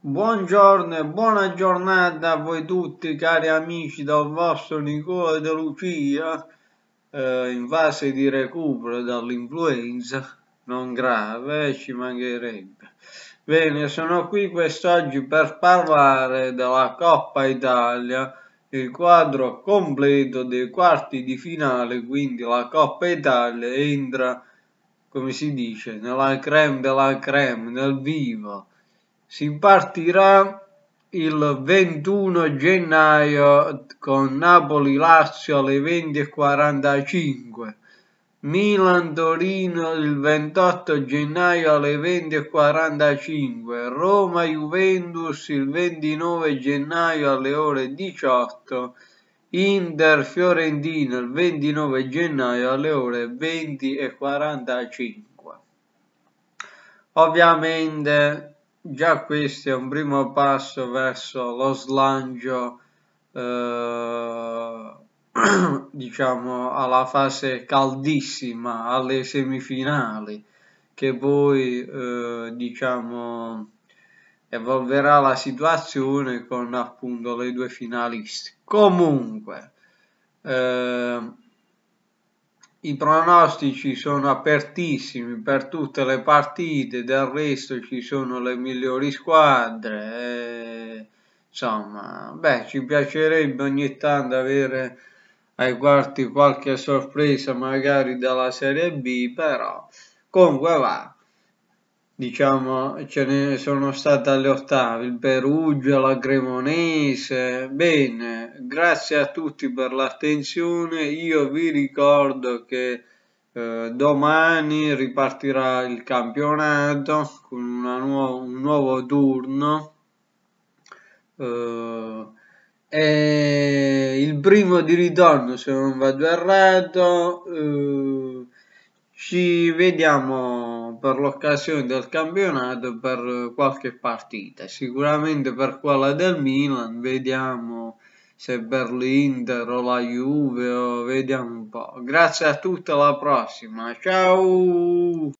Buongiorno e buona giornata a voi tutti cari amici dal vostro Nicola De Lucia eh, in fase di recupero dall'influenza non grave, eh, ci mancherebbe. Bene, sono qui quest'oggi per parlare della Coppa Italia, il quadro completo dei quarti di finale, quindi la Coppa Italia entra, come si dice, nella creme della creme, nel vivo si partirà il 21 gennaio con Napoli-Lazio alle 20.45, Milan-Torino il 28 gennaio alle 20.45, Roma-Juventus il 29 gennaio alle ore 18, Inter-Fiorentina il 29 gennaio alle ore 20.45. Ovviamente già questo è un primo passo verso lo slancio eh, diciamo alla fase caldissima alle semifinali che poi eh, diciamo evolverà la situazione con appunto le due finaliste comunque eh, i pronostici sono apertissimi per tutte le partite, del resto ci sono le migliori squadre. E, eh, insomma, beh, ci piacerebbe ogni tanto avere ai quarti qualche sorpresa magari dalla Serie B, però comunque va diciamo ce ne sono state alle ottavi il Perugia, la Cremonese bene, grazie a tutti per l'attenzione io vi ricordo che eh, domani ripartirà il campionato con nu un nuovo turno eh, e il primo di ritorno se non vado errato eh, ci vediamo per l'occasione del campionato per qualche partita, sicuramente per quella del Milan, vediamo se per l'Inter o la Juve, o vediamo un po'. Grazie a tutti, alla prossima, ciao!